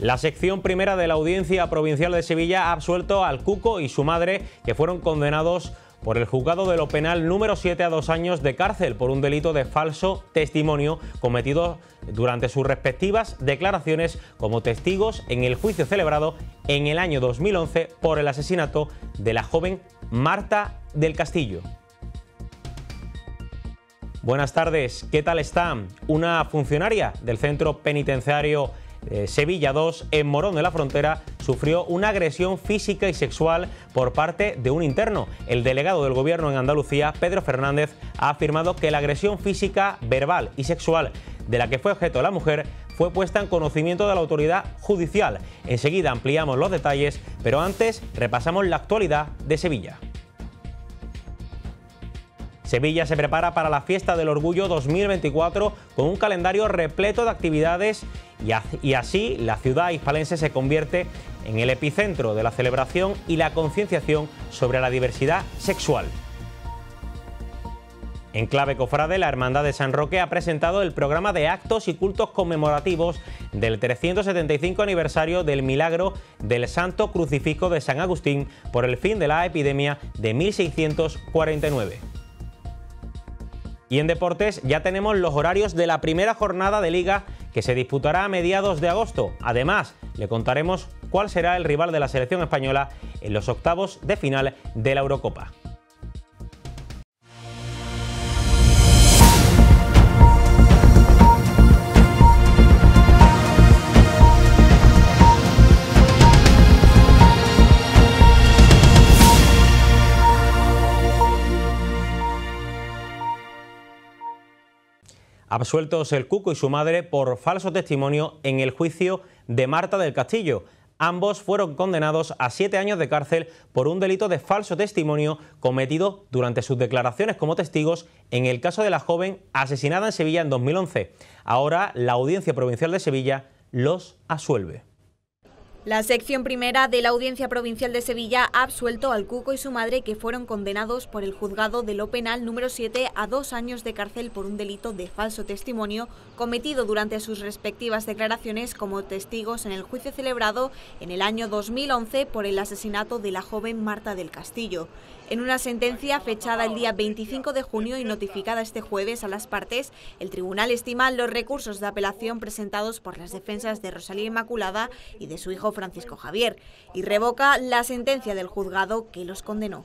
La sección primera de la Audiencia Provincial de Sevilla ha absuelto al Cuco y su madre, que fueron condenados por el juzgado de lo penal número 7 a dos años de cárcel por un delito de falso testimonio cometido durante sus respectivas declaraciones como testigos en el juicio celebrado en el año 2011 por el asesinato de la joven Marta del Castillo. Buenas tardes, ¿qué tal están? Una funcionaria del centro penitenciario eh, Sevilla 2, en Morón de la Frontera, sufrió una agresión física y sexual por parte de un interno. El delegado del gobierno en Andalucía, Pedro Fernández, ha afirmado que la agresión física, verbal y sexual de la que fue objeto la mujer fue puesta en conocimiento de la autoridad judicial. Enseguida ampliamos los detalles, pero antes repasamos la actualidad de Sevilla. Sevilla se prepara para la Fiesta del Orgullo 2024 con un calendario repleto de actividades y así la ciudad hispalense se convierte en el epicentro de la celebración y la concienciación sobre la diversidad sexual. En clave cofrade, la Hermandad de San Roque ha presentado el programa de actos y cultos conmemorativos del 375 aniversario del milagro del Santo Crucifijo de San Agustín por el fin de la epidemia de 1649. Y en deportes ya tenemos los horarios de la primera jornada de liga que se disputará a mediados de agosto. Además, le contaremos cuál será el rival de la selección española en los octavos de final de la Eurocopa. Absueltos el Cuco y su madre por falso testimonio en el juicio de Marta del Castillo. Ambos fueron condenados a siete años de cárcel por un delito de falso testimonio cometido durante sus declaraciones como testigos en el caso de la joven asesinada en Sevilla en 2011. Ahora la Audiencia Provincial de Sevilla los asuelve. La sección primera de la Audiencia Provincial de Sevilla ha absuelto al Cuco y su madre que fueron condenados por el juzgado de lo penal número 7 a dos años de cárcel por un delito de falso testimonio cometido durante sus respectivas declaraciones como testigos en el juicio celebrado en el año 2011 por el asesinato de la joven Marta del Castillo. En una sentencia fechada el día 25 de junio y notificada este jueves a las partes, el tribunal estima los recursos de apelación presentados por las defensas de Rosalía Inmaculada y de su hijo Francisco Javier y revoca la sentencia del juzgado que los condenó.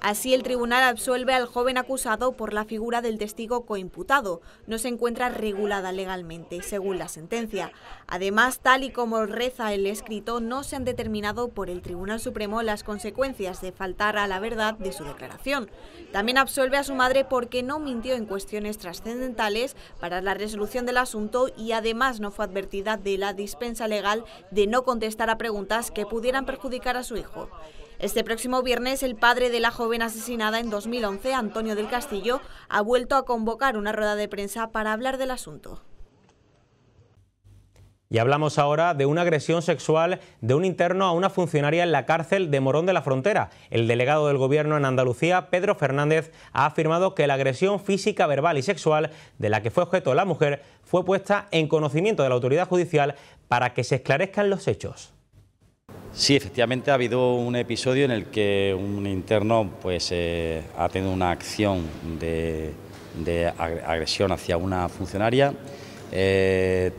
Así, el tribunal absuelve al joven acusado por la figura del testigo coimputado. No se encuentra regulada legalmente, según la sentencia. Además, tal y como reza el escrito, no se han determinado por el Tribunal Supremo las consecuencias de faltar a la verdad de su declaración. También absuelve a su madre porque no mintió en cuestiones trascendentales para la resolución del asunto y además no fue advertida de la dispensa legal de no contestar a preguntas que pudieran perjudicar a su hijo. Este próximo viernes, el padre de la joven asesinada en 2011, Antonio del Castillo, ha vuelto a convocar una rueda de prensa para hablar del asunto. Y hablamos ahora de una agresión sexual de un interno a una funcionaria en la cárcel de Morón de la Frontera. El delegado del Gobierno en Andalucía, Pedro Fernández, ha afirmado que la agresión física, verbal y sexual de la que fue objeto la mujer fue puesta en conocimiento de la autoridad judicial para que se esclarezcan los hechos. Sí, efectivamente ha habido un episodio en el que un interno pues, eh, ha tenido una acción de, agresión hacia una funcionaria. Eh,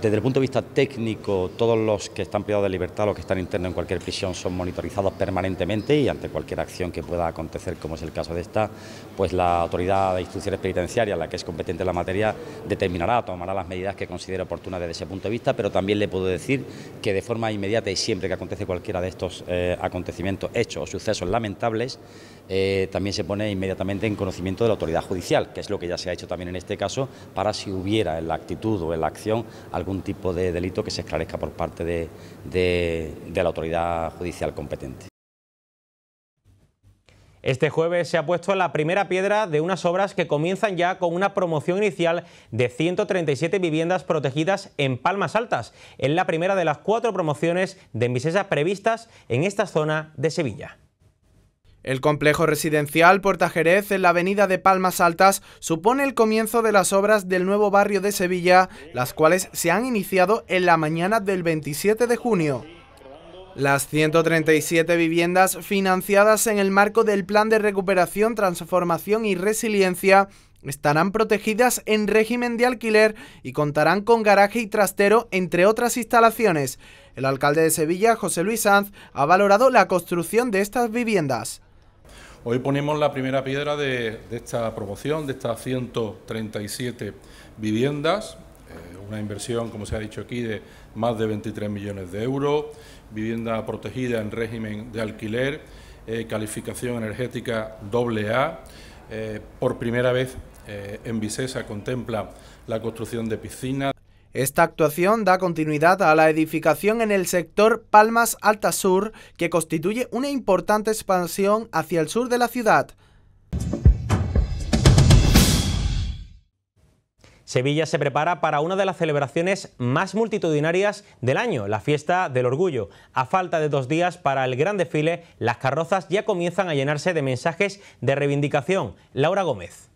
desde el punto de vista técnico, todos los que están privados de libertad, los que están internos en cualquier prisión, son monitorizados permanentemente y ante cualquier acción que pueda acontecer, como es el caso de esta, pues la autoridad de instituciones penitenciarias, la que es competente en la materia, determinará, tomará las medidas que considere oportunas desde ese punto de vista, pero también le puedo decir que de forma inmediata y siempre que acontece cualquiera de estos eh, acontecimientos, hechos o sucesos lamentables, eh, también se pone inmediatamente en conocimiento de la autoridad judicial, que es lo que ya se ha hecho también en este caso, para si hubiera en la actitud o en la acción algún tipo de delito que se esclarezca por parte de, la autoridad judicial competente. Este jueves se ha puesto la primera piedra de unas obras que comienzan ya con una promoción inicial de 137 viviendas protegidas en Palmas Altas. Es la primera de las cuatro promociones de viviendas previstas en esta zona de Sevilla. El complejo residencial Puerta Jerez en la avenida de Palmas Altas supone el comienzo de las obras del nuevo barrio de Sevilla, las cuales se han iniciado en la mañana del 27 de junio. Las 137 viviendas financiadas en el marco del Plan de Recuperación, Transformación y Resiliencia estarán protegidas en régimen de alquiler y contarán con garaje y trastero, entre otras instalaciones. El alcalde de Sevilla, José Luis Sanz, ha valorado la construcción de estas viviendas. Hoy ponemos la primera piedra de, esta promoción, de estas 137 viviendas, eh, una inversión, como se ha dicho aquí, de más de 23 millones de euros, vivienda protegida en régimen de alquiler, eh, calificación energética AA. Eh, por primera vez en Visesa contempla la construcción de piscinas. Esta actuación da continuidad a la edificación en el sector Palmas Alta Sur, que constituye una importante expansión hacia el sur de la ciudad. Sevilla se prepara para una de las celebraciones más multitudinarias del año, la Fiesta del Orgullo. A falta de dos días para el gran desfile, las carrozas ya comienzan a llenarse de mensajes de reivindicación. Laura Gómez.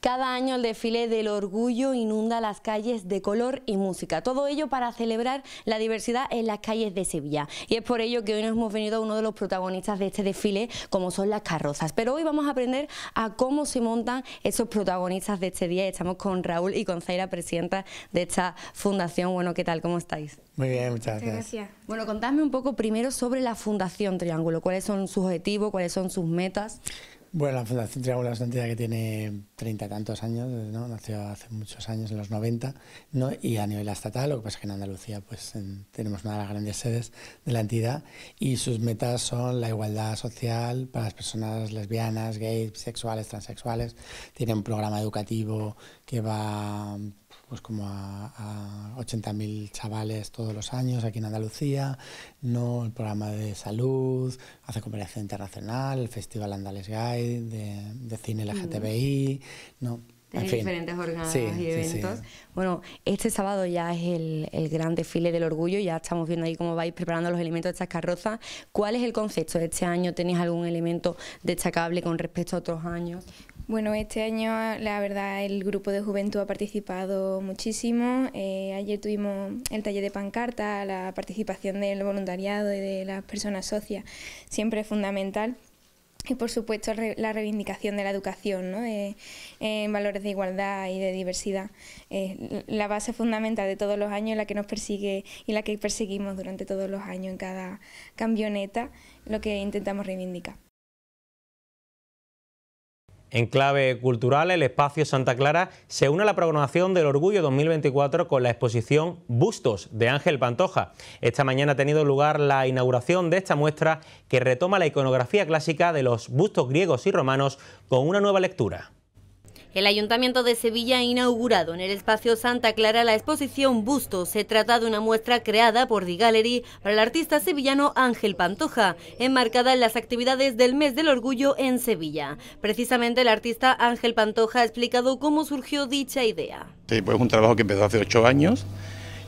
Cada año el desfile del orgullo inunda las calles de color y música, todo ello para celebrar la diversidad en las calles de Sevilla. Y es por ello que hoy nos hemos venido a uno de los protagonistas de este desfile, como son las carrozas. Pero hoy vamos a aprender a cómo se montan esos protagonistas de este día. Estamos con Raúl y con Zaira, presidenta de esta fundación. Bueno, ¿qué tal? ¿Cómo estáis? Muy bien, muchas gracias. gracias. Bueno, contadme un poco primero sobre la Fundación Triángulo. ¿Cuáles son sus objetivos? ¿Cuáles son sus metas? Bueno, la Fundación Triángulo es una entidad que tiene treinta y tantos años, nació hace muchos años, en los 90, ¿no? y a nivel estatal, lo que pasa es que en Andalucía pues, tenemos una de las grandes sedes de la entidad y sus metas son la igualdad social para las personas lesbianas, gays, sexuales, transexuales. Tiene un programa educativo que va pues como a, 80.000 chavales todos los años aquí en Andalucía, ¿no? el programa de salud, hace cooperación internacional, el Festival Andales Guide de, cine mm. LGTBI, ¿no? En fin. diferentes órganos y eventos. Bueno, este sábado ya es el, gran desfile del orgullo, ya estamos viendo ahí cómo vais preparando los elementos de estas carrozas. ¿Cuál es el concepto de este año? ¿Tenéis algún elemento destacable con respecto a otros años? Bueno, este año la verdad el grupo de juventud ha participado muchísimo. Eh, ayer tuvimos el taller de pancarta, la participación del voluntariado y de las personas socias, siempre es fundamental. Y por supuesto la reivindicación de la educación, eh, en valores de igualdad y de diversidad. es eh, la base fundamental de todos los años, la que nos persigue y la que perseguimos durante todos los años en cada camioneta, lo que intentamos reivindicar. En clave cultural, el espacio Santa Clara se une a la programación del Orgullo 2024 con la exposición Bustos de Ángel Pantoja. Esta mañana ha tenido lugar la inauguración de esta muestra que retoma la iconografía clásica de los bustos griegos y romanos con una nueva lectura. El Ayuntamiento de Sevilla ha inaugurado en el espacio Santa Clara la exposición Busto. Se trata de una muestra creada por The Gallery para el artista sevillano Ángel Pantoja, enmarcada en las actividades del Mes del Orgullo en Sevilla. Precisamente el artista Ángel Pantoja ha explicado cómo surgió dicha idea. Pues es un trabajo que empezó hace ocho años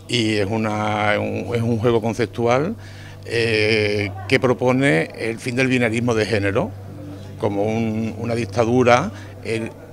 y es, un, juego conceptual eh, que propone el fin del binarismo de género como una dictadura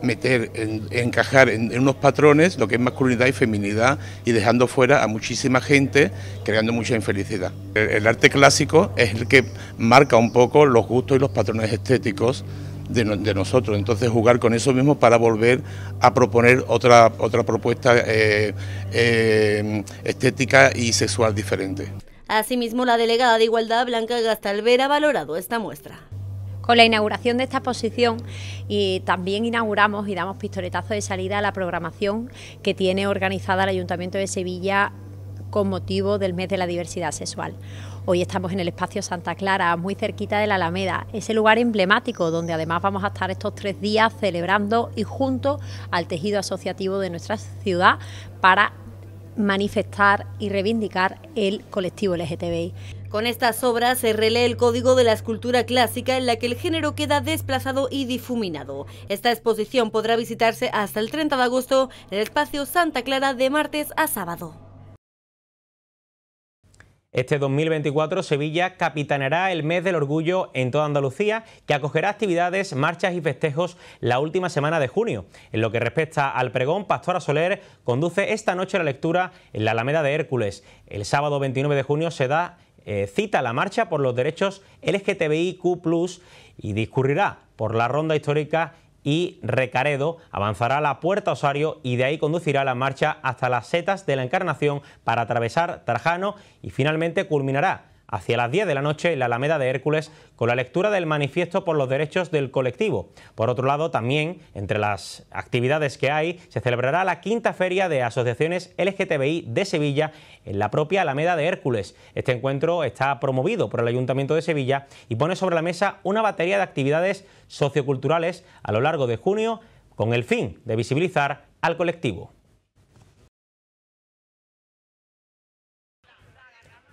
meter, encajar en, unos patrones lo que es masculinidad y feminidad y dejando fuera a muchísima gente, creando mucha infelicidad. El, arte clásico es el que marca un poco los gustos y los patrones estéticos de, nosotros. Entonces jugar con eso mismo para volver a proponer otra, otra propuesta eh, eh, estética y sexual diferente. Asimismo, la delegada de Igualdad, Blanca Gastalver ha valorado esta muestra. Con la inauguración de esta exposición y también inauguramos y damos pistoletazo de salida a la programación que tiene organizada el Ayuntamiento de Sevilla con motivo del mes de la diversidad sexual. Hoy estamos en el espacio Santa Clara, muy cerquita de la Alameda, ese lugar emblemático donde además vamos a estar estos tres días celebrando y junto al tejido asociativo de nuestra ciudad para manifestar y reivindicar el colectivo LGTBI. Con estas obras se relee el código de la escultura clásica en la que el género queda desplazado y difuminado. Esta exposición podrá visitarse hasta el 30 de agosto en el espacio Santa Clara de martes a sábado. Este 2024 Sevilla capitaneará el mes del orgullo en toda Andalucía, que acogerá actividades, marchas y festejos la última semana de junio. En lo que respecta al pregón, Pastora Soler conduce esta noche la lectura en la Alameda de Hércules. El sábado 29 de junio se da eh, cita la marcha por los derechos LGTBIQ y discurrirá por la ronda histórica y Recaredo, avanzará a la Puerta Osario y de ahí conducirá la marcha hasta las setas de la Encarnación para atravesar Tarjano y finalmente culminará hacia las 10 de la noche en la Alameda de Hércules con la lectura del manifiesto por los derechos del colectivo. Por otro lado, también entre las actividades que hay, se celebrará la quinta feria de asociaciones LGTBI de Sevilla en la propia Alameda de Hércules. Este encuentro está promovido por el Ayuntamiento de Sevilla y pone sobre la mesa una batería de actividades socioculturales a lo largo de junio con el fin de visibilizar al colectivo.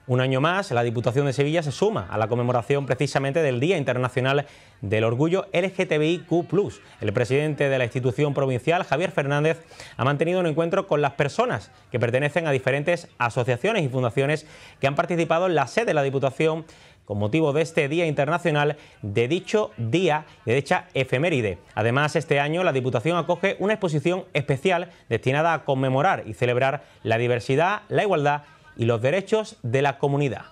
Un año más, la Diputación de Sevilla se suma a la conmemoración precisamente del Día Internacional del Orgullo LGTBIQ. El presidente de la institución provincial, Javier Fernández, ha mantenido un encuentro con las personas que pertenecen a diferentes asociaciones y fundaciones que han participado en la sede de la Diputación con motivo de este Día Internacional de dicho día y de dicha efeméride. Además, este año la Diputación acoge una exposición especial destinada a conmemorar y celebrar la diversidad, la igualdad y los derechos de la comunidad.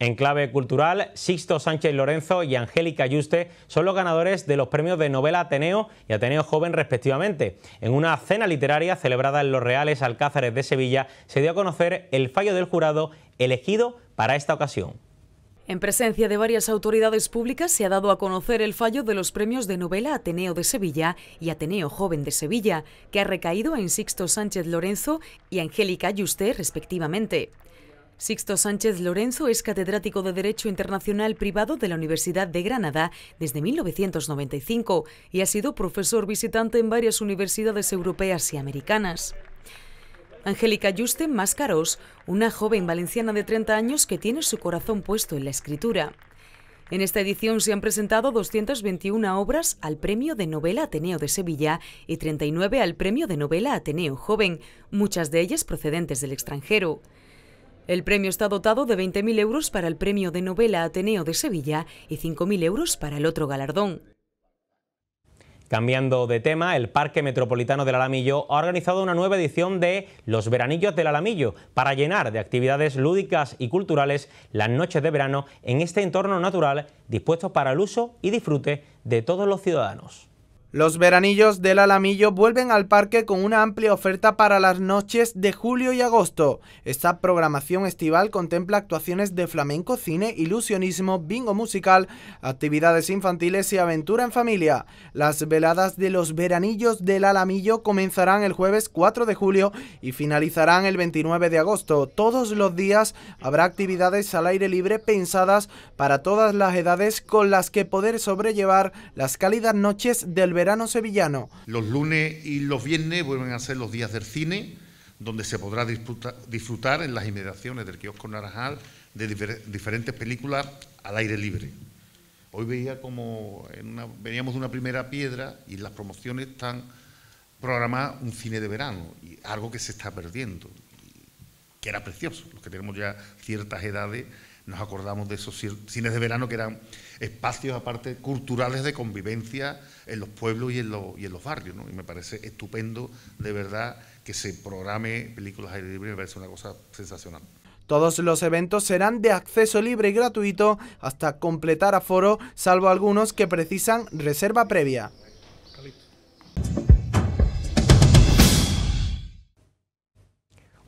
En clave cultural, Sixto Sánchez Lorenzo y Angélica Yuste son los ganadores de los premios de novela Ateneo y Ateneo Joven respectivamente. En una cena literaria celebrada en los Reales Alcázares de Sevilla se dio a conocer el fallo del jurado elegido para esta ocasión. En presencia de varias autoridades públicas se ha dado a conocer el fallo de los premios de novela Ateneo de Sevilla y Ateneo Joven de Sevilla, que ha recaído en Sixto Sánchez Lorenzo y Angélica Yuste, respectivamente. Sixto Sánchez Lorenzo es catedrático de Derecho Internacional Privado de la Universidad de Granada desde 1995 y ha sido profesor visitante en varias universidades europeas y americanas. Angélica Juste Máscaros, una joven valenciana de 30 años que tiene su corazón puesto en la escritura. En esta edición se han presentado 221 obras al Premio de Novela Ateneo de Sevilla y 39 al Premio de Novela Ateneo Joven, muchas de ellas procedentes del extranjero. El premio está dotado de 20.000 euros para el Premio de Novela Ateneo de Sevilla y 5.000 euros para el otro galardón. Cambiando de tema, el Parque Metropolitano del Alamillo ha organizado una nueva edición de Los Veranillos del Alamillo para llenar de actividades lúdicas y culturales las noches de verano en este entorno natural dispuesto para el uso y disfrute de todos los ciudadanos. Los veranillos del Alamillo vuelven al parque con una amplia oferta para las noches de julio y agosto. Esta programación estival contempla actuaciones de flamenco, cine, ilusionismo, bingo musical, actividades infantiles y aventura en familia. Las veladas de los veranillos del Alamillo comenzarán el jueves 4 de julio y finalizarán el 29 de agosto. Todos los días habrá actividades al aire libre pensadas para todas las edades con las que poder sobrellevar las cálidas noches del verano sevillano. Los lunes y los viernes vuelven a ser los días del cine, donde se podrá disfrutar en las inmediaciones del kiosco Naranjal de diferentes películas al aire libre. Hoy veía como veníamos de una primera piedra y las promociones están programadas un cine de verano, y algo que se está perdiendo, que era precioso. Los que tenemos ya ciertas edades nos acordamos de esos cines de verano que eran espacios aparte culturales de convivencia en los pueblos y en, y en los barrios. Y me parece estupendo, de verdad, que se programe películas aire libre, me parece una cosa sensacional. Todos los eventos serán de acceso libre y gratuito hasta completar aforo, salvo algunos que precisan reserva previa.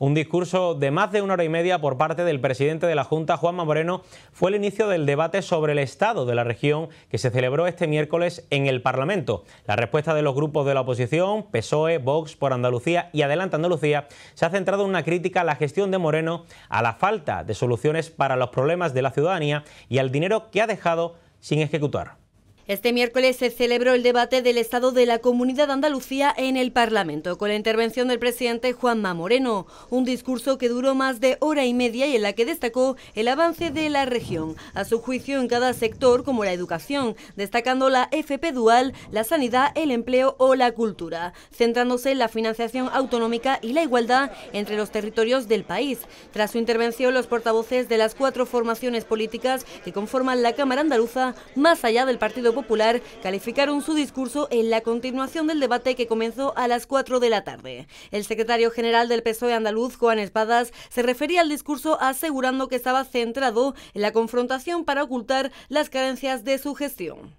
Un discurso de más de una hora y media por parte del presidente de la Junta, Juanma Moreno, fue el inicio del debate sobre el estado de la región que se celebró este miércoles en el Parlamento. La respuesta de los grupos de la oposición, PSOE, Vox, por Andalucía y Adelante Andalucía, se ha centrado en una crítica a la gestión de Moreno, a la falta de soluciones para los problemas de la ciudadanía y al dinero que ha dejado sin ejecutar. Este miércoles se celebró el debate del Estado de la Comunidad de Andalucía en el Parlamento, con la intervención del presidente Juanma Moreno, un discurso que duró más de hora y media y en la que destacó el avance de la región, a su juicio en cada sector como la educación, destacando la FP dual, la sanidad, el empleo o la cultura, centrándose en la financiación autonómica y la igualdad entre los territorios del país. Tras su intervención, los portavoces de las cuatro formaciones políticas que conforman la Cámara Andaluza, más allá del Partido Popular calificaron su discurso en la continuación del debate que comenzó a las 4 de la tarde. El secretario general del PSOE andaluz, Juan Espadas, se refería al discurso asegurando que estaba centrado en la confrontación para ocultar las carencias de su gestión.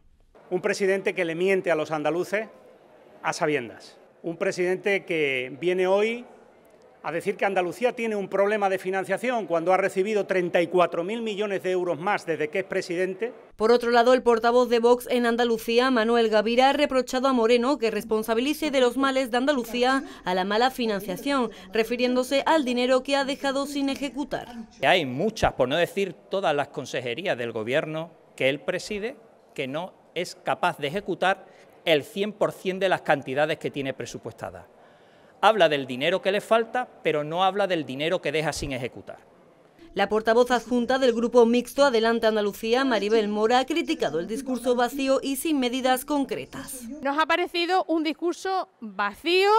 Un presidente que le miente a los andaluces a sabiendas. Un presidente que viene hoy a decir que Andalucía tiene un problema de financiación cuando ha recibido 34.000 millones de euros más desde que es presidente. Por otro lado, el portavoz de Vox en Andalucía, Manuel Gavira, ha reprochado a Moreno que responsabilice de los males de Andalucía a la mala financiación, refiriéndose al dinero que ha dejado sin ejecutar. Hay muchas, por no decir todas las consejerías del gobierno que él preside, que no es capaz de ejecutar el 100% de las cantidades que tiene presupuestadas habla del dinero que le falta, pero no habla del dinero que deja sin ejecutar. La portavoz adjunta del Grupo Mixto Adelante Andalucía, Maribel Mora, ha criticado el discurso vacío y sin medidas concretas. Nos ha parecido un discurso vacío,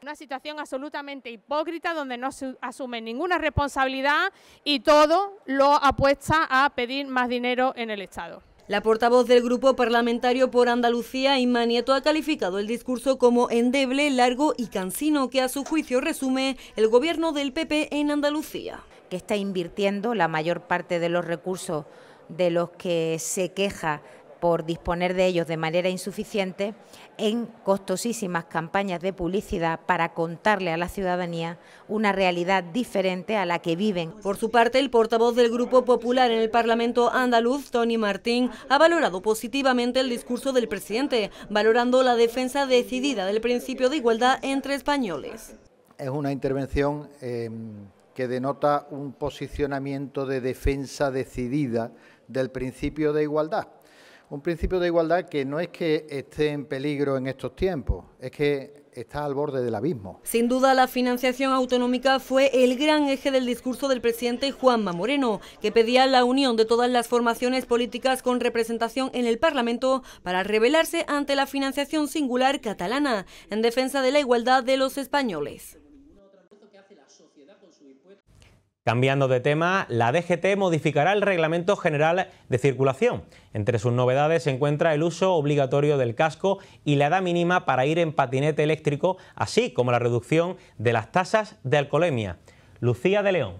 una situación absolutamente hipócrita donde no se asume ninguna responsabilidad y todo lo apuesta a pedir más dinero en el Estado. La portavoz del Grupo Parlamentario por Andalucía, Inma Nieto, ha calificado el discurso como endeble, largo y cansino, que a su juicio resume el gobierno del PP en Andalucía. Que está invirtiendo la mayor parte de los recursos de los que se queja por disponer de ellos de manera insuficiente en costosísimas campañas de publicidad para contarle a la ciudadanía una realidad diferente a la que viven. Por su parte, el portavoz del Grupo Popular en el Parlamento andaluz, Tony Martín, ha valorado positivamente el discurso del presidente, valorando la defensa decidida del principio de igualdad entre españoles. Es una intervención em, que denota un posicionamiento de defensa decidida del principio de igualdad un principio de igualdad que no es que esté en peligro en estos tiempos, es que está al borde del abismo. Sin duda, la financiación autonómica fue el gran eje del discurso del presidente Juanma Moreno, que pedía la unión de todas las formaciones políticas con representación en el Parlamento para rebelarse ante la financiación singular catalana, en defensa de la igualdad de los españoles. Cambiando de tema, la DGT modificará el Reglamento General de Circulación. Entre sus novedades se encuentra el uso obligatorio del casco y la edad mínima para ir en patinete eléctrico, así como la reducción de las tasas de alcoholemia. Lucía de León.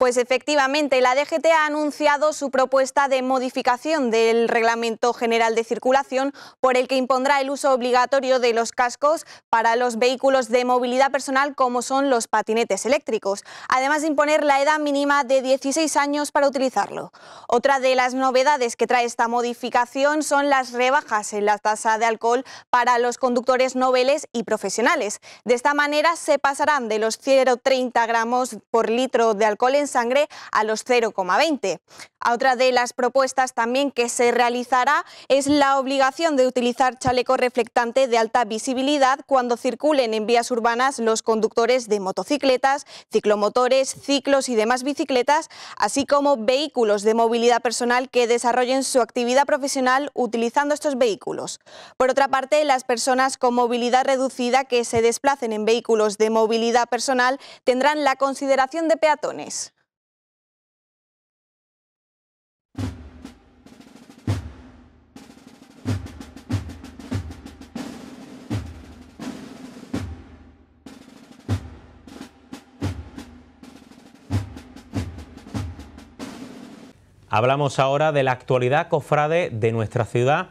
Pues efectivamente, la DGT ha anunciado su propuesta de modificación del Reglamento General de Circulación por el que impondrá el uso obligatorio de los cascos para los vehículos de movilidad personal como son los patinetes eléctricos, además de imponer la edad mínima de 16 años para utilizarlo. Otra de las novedades que trae esta modificación son las rebajas en la tasa de alcohol para los conductores noveles y profesionales. De esta manera se pasarán de los 0,30 gramos por litro de alcohol en sangre a los 0,20. Otra de las propuestas también que se realizará es la obligación de utilizar chaleco reflectante de alta visibilidad cuando circulen en vías urbanas los conductores de motocicletas, ciclomotores, ciclos y demás bicicletas, así como vehículos de movilidad personal que desarrollen su actividad profesional utilizando estos vehículos. Por otra parte, las personas con movilidad reducida que se desplacen en vehículos de movilidad personal tendrán la consideración de peatones. Hablamos ahora de la actualidad cofrade de nuestra ciudad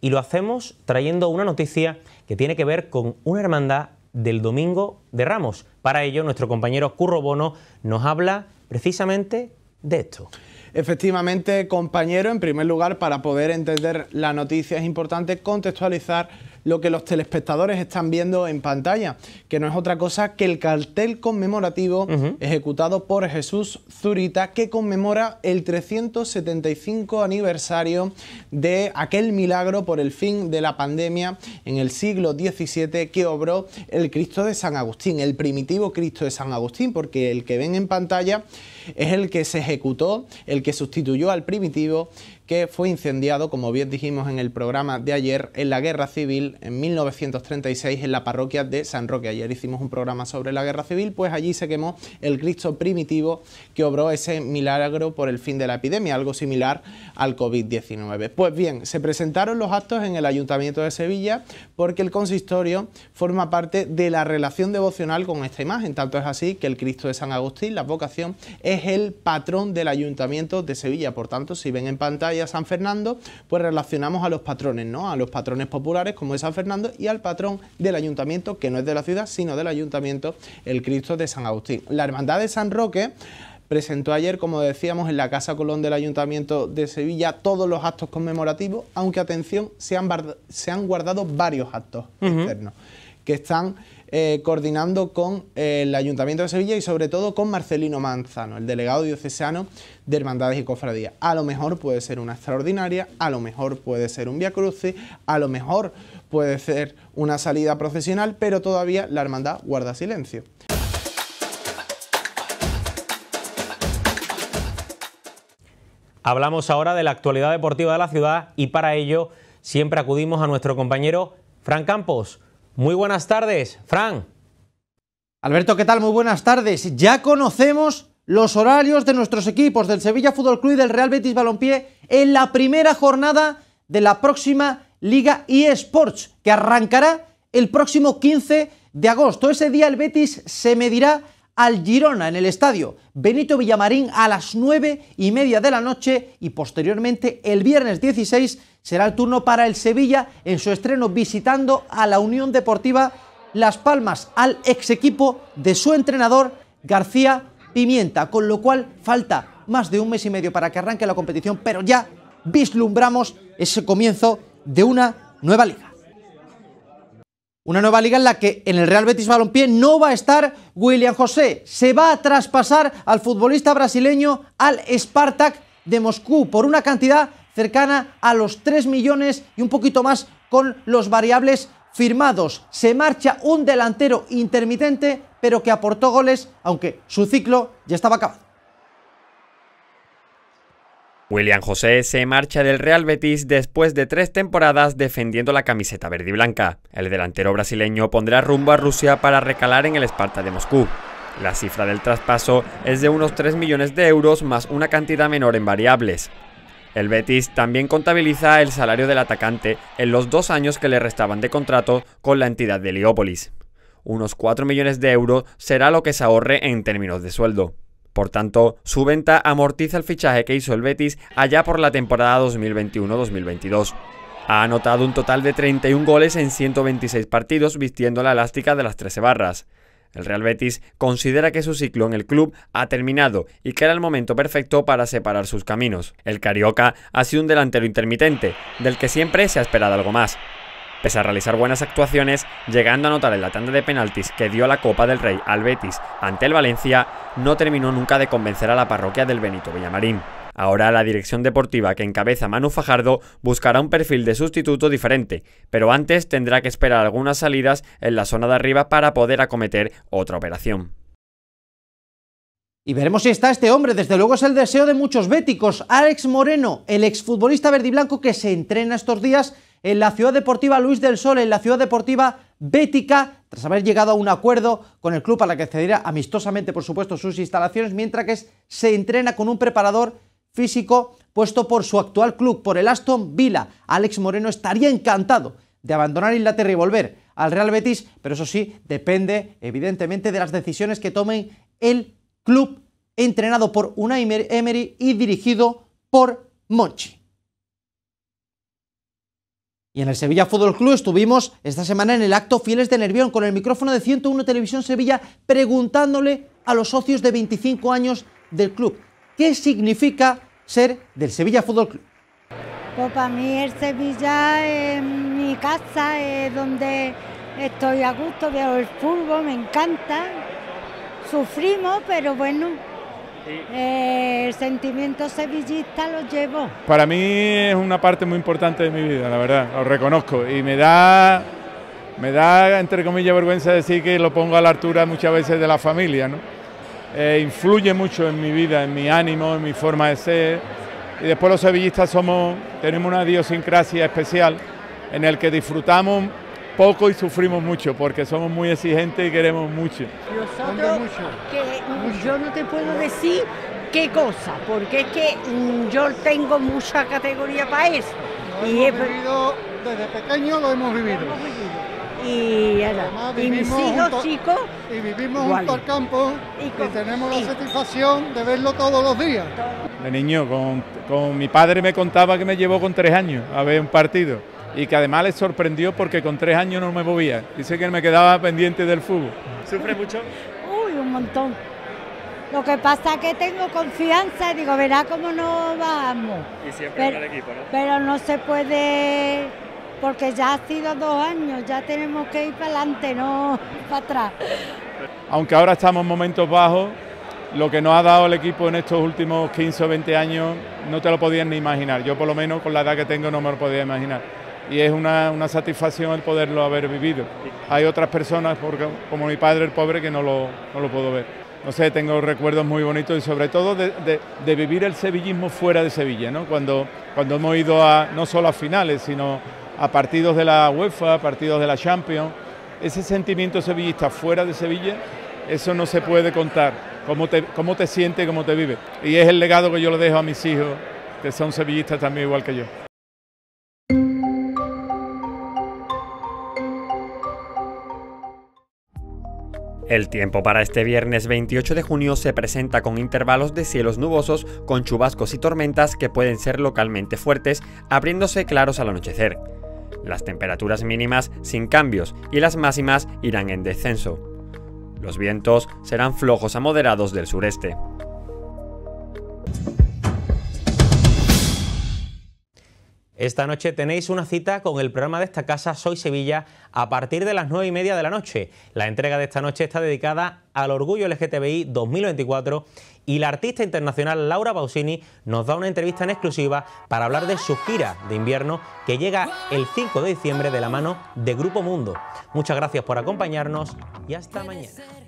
y lo hacemos trayendo una noticia que tiene que ver con una hermandad del Domingo de Ramos. Para ello, nuestro compañero Curro Bono nos habla precisamente de esto. Efectivamente, compañero, en primer lugar, para poder entender la noticia es importante contextualizar lo que los telespectadores están viendo en pantalla, que no es otra cosa que el cartel conmemorativo ejecutado por Jesús Zurita, que conmemora el 375 aniversario de aquel milagro por el fin de la pandemia en el siglo XVII que obró el Cristo de San Agustín, el primitivo Cristo de San Agustín, porque el que ven en pantalla es el que se ejecutó, el que sustituyó al primitivo que fue incendiado, como bien dijimos en el programa de ayer, en la Guerra Civil en 1936 en la parroquia de San Roque. Ayer hicimos un programa sobre la Guerra Civil, pues allí se quemó el Cristo primitivo que obró ese milagro por el fin de la epidemia, algo similar al COVID-19. Pues bien, se presentaron los actos en el Ayuntamiento de Sevilla porque el consistorio forma parte de la relación devocional con esta imagen. Tanto es así que el Cristo de San Agustín, la vocación, es el patrón del Ayuntamiento de Sevilla. Por tanto, si ven en pantalla San Fernando, pues relacionamos a los patrones, ¿no? A los patrones populares como es San Fernando y al patrón del Ayuntamiento, que no es de la ciudad, sino del Ayuntamiento, el Cristo de San Agustín. La Hermandad de San Roque presentó ayer, como decíamos, en la Casa Colón del Ayuntamiento de Sevilla todos los actos conmemorativos, aunque atención, se han, guardado varios actos internos... externos que están eh, coordinando con eh, el Ayuntamiento de Sevilla y sobre todo con Marcelino Manzano, el delegado diocesano de Hermandades y Cofradías. A lo mejor puede ser una extraordinaria, a lo mejor puede ser un Via a lo mejor puede ser una salida procesional, pero todavía la hermandad guarda silencio. Hablamos ahora de la actualidad deportiva de la ciudad y para ello siempre acudimos a nuestro compañero Fran Campos. Muy buenas tardes, Fran. Alberto, ¿qué tal? Muy buenas tardes. Ya conocemos los horarios de nuestros equipos del Sevilla Fútbol Club y del Real Betis Balompié en la primera jornada de la próxima Liga eSports, que arrancará el próximo 15 de agosto. Ese día el Betis se medirá al Girona en el estadio Benito Villamarín a las 9 y media de la noche y posteriormente el viernes 16 Será el turno para el Sevilla en su estreno visitando a la Unión Deportiva Las Palmas, al ex equipo de su entrenador García Pimienta, con lo cual falta más de un mes y medio para que arranque la competición, pero ya vislumbramos ese comienzo de una nueva liga. Una nueva liga en la que en el Real Betis Balompié no va a estar William José. Se va a traspasar al futbolista brasileño al Spartak de Moscú por una cantidad cercana a los 3 millones y un poquito más con los variables firmados. Se marcha un delantero intermitente, pero que aportó goles, aunque su ciclo ya estaba acabado. William José se marcha del Real Betis después de tres temporadas defendiendo la camiseta verde y blanca. El delantero brasileño pondrá rumbo a Rusia para recalar en el Esparta de Moscú. La cifra del traspaso es de unos 3 millones de euros más una cantidad menor en variables. El Betis también contabiliza el salario del atacante en los dos años que le restaban de contrato con la entidad de Heliópolis. Unos 4 millones de euros será lo que se ahorre en términos de sueldo. Por tanto, su venta amortiza el fichaje que hizo el Betis allá por la temporada 2021-2022. Ha anotado un total de 31 goles en 126 partidos vistiendo la elástica de las 13 barras. El Real Betis considera que su ciclo en el club ha terminado y que era el momento perfecto para separar sus caminos. El Carioca ha sido un delantero intermitente, del que siempre se ha esperado algo más. Pese a realizar buenas actuaciones, llegando a anotar en la tanda de penaltis que dio la Copa del Rey al Betis ante el Valencia, no terminó nunca de convencer a la parroquia del Benito Villamarín. Ahora la dirección deportiva que encabeza Manu Fajardo buscará un perfil de sustituto diferente, pero antes tendrá que esperar algunas salidas en la zona de arriba para poder acometer otra operación. Y veremos si está este hombre, desde luego es el deseo de muchos béticos, Alex Moreno, el exfutbolista verdiblanco que se entrena estos días en la ciudad deportiva Luis del Sol, en la ciudad deportiva bética, tras haber llegado a un acuerdo con el club a la que cederá amistosamente, por supuesto, sus instalaciones, mientras que se entrena con un preparador físico puesto por su actual club, por el Aston Villa. Alex Moreno estaría encantado de abandonar Inglaterra y volver al Real Betis, pero eso sí, depende evidentemente de las decisiones que tomen el club entrenado por Unai Emery y dirigido por Monchi. Y en el Sevilla Fútbol Club estuvimos esta semana en el acto Fieles de Nervión con el micrófono de 101 Televisión Sevilla preguntándole a los socios de 25 años del club ¿Qué significa ser del Sevilla Fútbol Club? Pues para mí el Sevilla es mi casa, es donde estoy a gusto, veo el fútbol, me encanta. Sufrimos, pero bueno, eh, el sentimiento sevillista lo llevo. Para mí es una parte muy importante de mi vida, la verdad, lo reconozco. Y me da, me da entre comillas, vergüenza decir que lo pongo a la altura muchas veces de la familia, ¿no? Eh, influye mucho en mi vida, en mi ánimo, en mi forma de ser. Y después los sevillistas somos, tenemos una idiosincrasia especial en el que disfrutamos poco y sufrimos mucho porque somos muy exigentes y queremos mucho. yo no te puedo decir qué cosa, porque es que mm, yo tengo mucha categoría para eso. vivido, desde pequeño Lo hemos vivido y, Además, mis Y vivimos junto al campo y, tenemos la satisfacción de verlo todos los días. De niño, con, mi padre me contaba que me llevó con tres años a ver un partido y que además le sorprendió porque con tres años no me movía. Dice que me quedaba pendiente del fútbol. ¿Sufre mucho? Uy, un montón. Lo que pasa es que tengo confianza, y digo, verá cómo nos vamos. Y siempre pero, el equipo, ¿no? Pero no se puede porque ya ha sido dos años, ya tenemos que ir para adelante, no para atrás. Aunque ahora estamos en momentos bajos, lo que nos ha dado el equipo en estos últimos 15 o 20 años no te lo podías ni imaginar. Yo por lo menos con la edad que tengo no me lo podía imaginar. Y es una, satisfacción el poderlo haber vivido. Hay otras personas, como mi padre el pobre, que no lo, no lo puedo ver. No sé, tengo recuerdos muy bonitos y sobre todo de, vivir el sevillismo fuera de Sevilla, ¿no? Cuando, cuando hemos ido a, no solo a finales, sino a partidos de la UEFA, a partidos de la Champions. Ese sentimiento sevillista fuera de Sevilla, eso no se puede contar, cómo te, cómo te sientes, cómo te vive. Y es el legado que yo le dejo a mis hijos, que son sevillistas también igual que yo. El tiempo para este viernes 28 de junio se presenta con intervalos de cielos nubosos, con chubascos y tormentas que pueden ser localmente fuertes, abriéndose claros al anochecer. Las temperaturas mínimas sin cambios y las máximas irán en descenso. Los vientos serán flojos a moderados del sureste. Esta noche tenéis una cita con el programa de esta casa Soy Sevilla a partir de las 9 y media de la noche. La entrega de esta noche está dedicada al Orgullo LGTBI 2024 y la artista internacional Laura Bausini nos da una entrevista en exclusiva para hablar de su gira de invierno que llega el 5 de diciembre de la mano de Grupo Mundo. Muchas gracias por acompañarnos y hasta mañana.